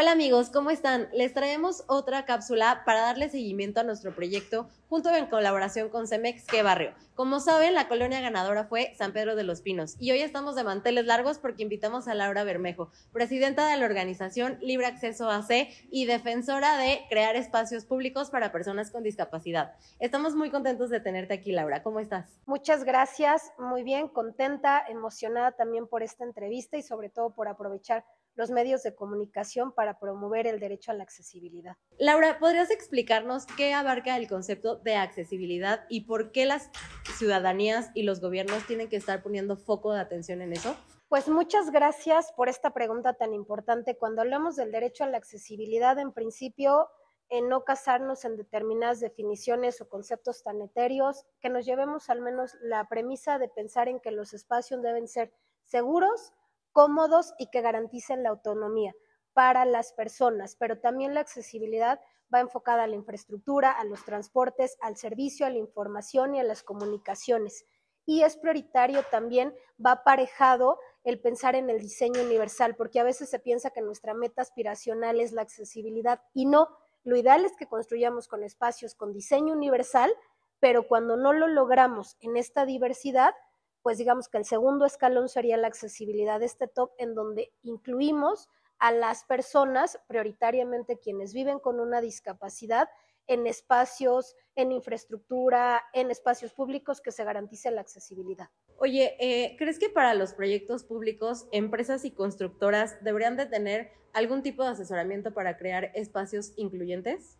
Hola amigos, ¿cómo están? Les traemos otra cápsula para darle seguimiento a nuestro proyecto junto en colaboración con Cemex Que Barrio. Como saben, la colonia ganadora fue San Pedro de los Pinos y hoy estamos de manteles largos porque invitamos a Laura Bermejo, presidenta de la organización Libre Acceso AC y defensora de crear espacios públicos para personas con discapacidad. Estamos muy contentos de tenerte aquí, Laura. ¿Cómo estás? Muchas gracias, muy bien, contenta, emocionada también por esta entrevista y sobre todo por aprovechar los medios de comunicación para promover el derecho a la accesibilidad. Laura, ¿podrías explicarnos qué abarca el concepto de accesibilidad y por qué las ciudadanías y los gobiernos tienen que estar poniendo foco de atención en eso? Pues muchas gracias por esta pregunta tan importante. Cuando hablamos del derecho a la accesibilidad, en principio, en no casarnos en determinadas definiciones o conceptos tan etéreos, que nos llevemos al menos la premisa de pensar en que los espacios deben ser seguros, cómodos y que garanticen la autonomía para las personas, pero también la accesibilidad va enfocada a la infraestructura, a los transportes, al servicio, a la información y a las comunicaciones. Y es prioritario también, va aparejado el pensar en el diseño universal, porque a veces se piensa que nuestra meta aspiracional es la accesibilidad y no, lo ideal es que construyamos con espacios con diseño universal, pero cuando no lo logramos en esta diversidad, pues digamos que el segundo escalón sería la accesibilidad de este top en donde incluimos a las personas, prioritariamente quienes viven con una discapacidad, en espacios, en infraestructura, en espacios públicos que se garantice la accesibilidad. Oye, eh, ¿crees que para los proyectos públicos, empresas y constructoras deberían de tener algún tipo de asesoramiento para crear espacios incluyentes?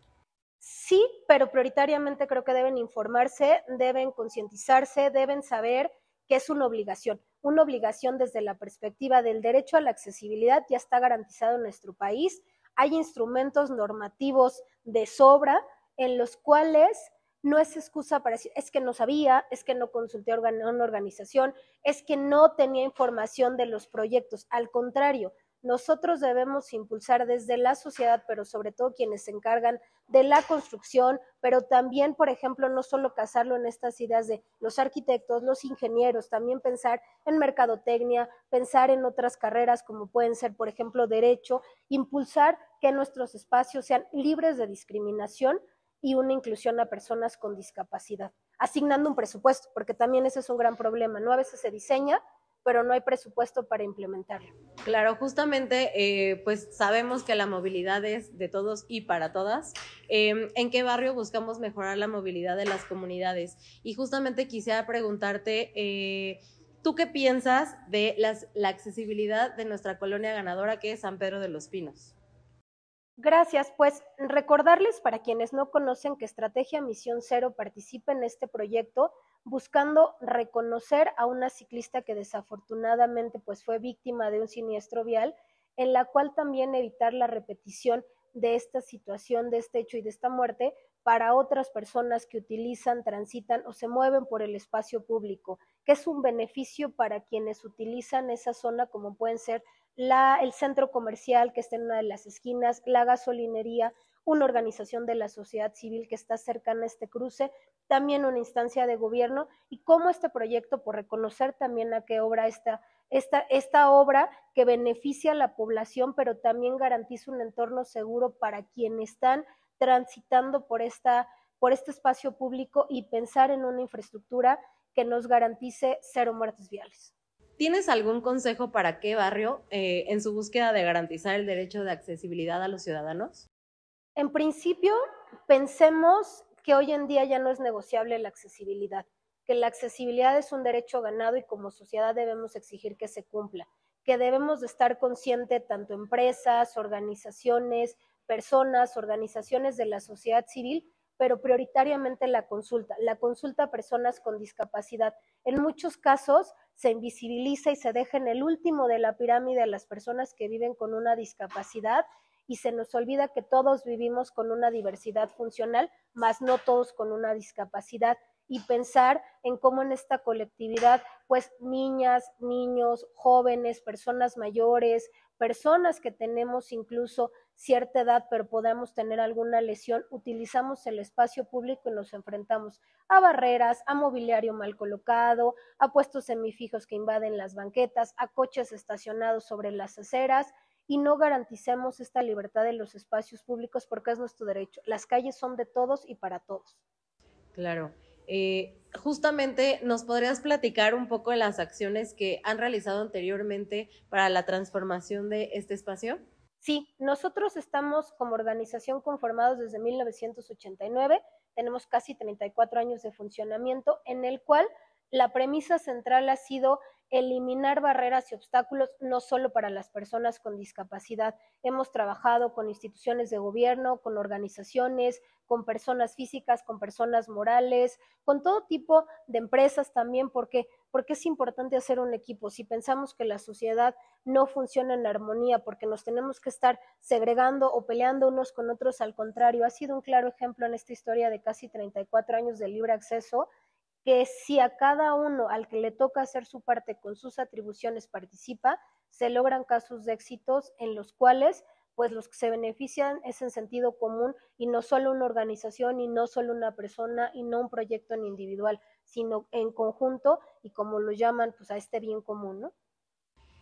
Sí, pero prioritariamente creo que deben informarse, deben concientizarse, deben saber que es una obligación, una obligación desde la perspectiva del derecho a la accesibilidad, ya está garantizado en nuestro país, hay instrumentos normativos de sobra en los cuales no es excusa para decir, es que no sabía, es que no consulté a una organización, es que no tenía información de los proyectos. Al contrario, nosotros debemos impulsar desde la sociedad, pero sobre todo quienes se encargan de la construcción, pero también, por ejemplo, no solo casarlo en estas ideas de los arquitectos, los ingenieros, también pensar en mercadotecnia, pensar en otras carreras como pueden ser, por ejemplo, derecho, impulsar que nuestros espacios sean libres de discriminación y una inclusión a personas con discapacidad, asignando un presupuesto, porque también ese es un gran problema, ¿no? A veces se diseña pero no hay presupuesto para implementarlo. Claro, justamente, eh, pues sabemos que la movilidad es de todos y para todas. Em, ¿En qué barrio buscamos mejorar la movilidad de las comunidades? Y justamente quisiera preguntarte... Eh, ¿Tú qué piensas de la accesibilidad de nuestra colonia ganadora que es San Pedro de los Pinos? Gracias. Pues recordarles para quienes no conocen que Estrategia Misión Cero participa en este proyecto buscando reconocer a una ciclista que desafortunadamente pues fue víctima de un siniestro vial, en la cual también evitar la repetición de esta situación, de este hecho y de esta muerte para otras personas que utilizan, transitan o se mueven por el espacio público, que es un beneficio para quienes utilizan esa zona como pueden ser el centro comercial que está en una de las esquinas, la gasolinería, una organización de la sociedad civil que está cercana a este cruce, también una instancia de gobierno y cómo este proyecto, por reconocer también a qué obra está esta, esta, obra que beneficia a la población, pero también garantiza un entorno seguro para quienes están transitando por, esta, por este espacio público y pensar en una infraestructura que nos garantice cero muertes viales. ¿Tienes algún consejo para qué barrio eh, en su búsqueda de garantizar el derecho de accesibilidad a los ciudadanos? En principio, pensemos que hoy en día ya no es negociable la accesibilidad, que la accesibilidad es un derecho ganado y como sociedad debemos exigir que se cumpla, que debemos estar consciente tanto empresas, organizaciones, personas, organizaciones de la sociedad civil, pero prioritariamente la consulta, la consulta a personas con discapacidad. En muchos casos se invisibiliza y se deja en el último de la pirámide a las personas que viven con una discapacidad y se nos olvida que todos vivimos con una diversidad funcional, más no todos con una discapacidad y pensar en cómo en esta colectividad, pues niñas, niños, jóvenes, personas mayores, personas que tenemos incluso cierta edad pero podemos tener alguna lesión, utilizamos el espacio público y nos enfrentamos a barreras, a mobiliario mal colocado, a puestos semifijos que invaden las banquetas, a coches estacionados sobre las aceras, y no garanticemos esta libertad de los espacios públicos porque es nuestro derecho. Las calles son de todos y para todos. Claro. Eh, justamente nos podrías platicar un poco de las acciones que han realizado anteriormente para la transformación de este espacio. Sí, nosotros estamos como organización conformados desde 1989, tenemos casi 34 años de funcionamiento en el cual la premisa central ha sido eliminar barreras y obstáculos no solo para las personas con discapacidad. Hemos trabajado con instituciones de gobierno, con organizaciones, con personas físicas, con personas morales, con todo tipo de empresas también, porque, es importante hacer un equipo. Si pensamos que la sociedad no funciona en armonía porque nos tenemos que estar segregando o peleando unos con otros, al contrario, ha sido un claro ejemplo en esta historia de casi 34 años de libre acceso que si a cada uno al que le toca hacer su parte con sus atribuciones participa, se logran casos de éxitos en los cuales pues los que se benefician es en sentido común y no solo una organización y no solo una persona y no un proyecto en individual, sino en conjunto y como lo llaman pues a este bien común, ¿no?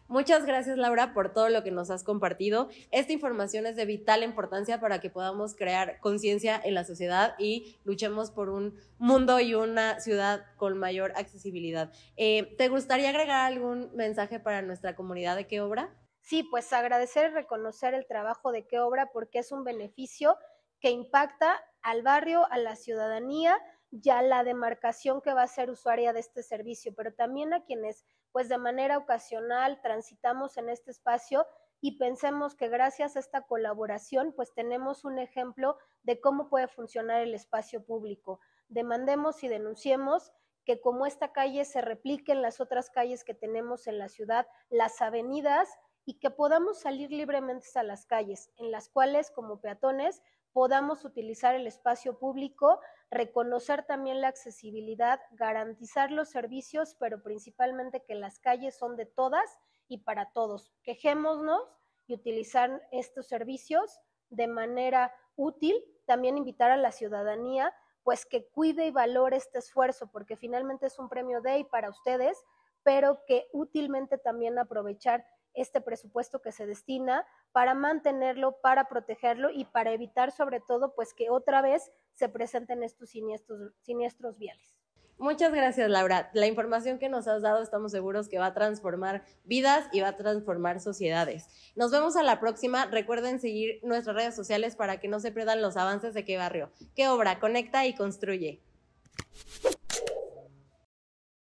Muchas gracias Laura por todo lo que nos has compartido. Esta información es de vital importancia para que podamos crear conciencia en la sociedad y luchemos por un mundo y una ciudad con mayor accesibilidad. Eh, ¿Te gustaría agregar algún mensaje para nuestra comunidad de qué obra? Sí, pues agradecer y reconocer el trabajo de qué obra porque es un beneficio que impacta al barrio, a la ciudadanía ya la demarcación que va a ser usuaria de este servicio, pero también a quienes pues de manera ocasional transitamos en este espacio y pensemos que gracias a esta colaboración pues tenemos un ejemplo de cómo puede funcionar el espacio público. Demandemos y denunciemos que como esta calle se replique en las otras calles que tenemos en la ciudad, las avenidas y que podamos salir libremente a las calles en las cuales como peatones podamos utilizar el espacio público, reconocer también la accesibilidad, garantizar los servicios, pero principalmente que las calles son de todas y para todos. Quejémonos y utilizar estos servicios de manera útil, también invitar a la ciudadanía pues que cuide y valore este esfuerzo, porque finalmente es un premio day para ustedes, pero que útilmente también aprovechar este presupuesto que se destina para mantenerlo, para protegerlo y para evitar sobre todo pues que otra vez se presenten estos siniestros, siniestros viales. Muchas gracias, Laura. La información que nos has dado estamos seguros que va a transformar vidas y va a transformar sociedades. Nos vemos a la próxima. Recuerden seguir nuestras redes sociales para que no se pierdan los avances de qué barrio, qué obra, conecta y construye.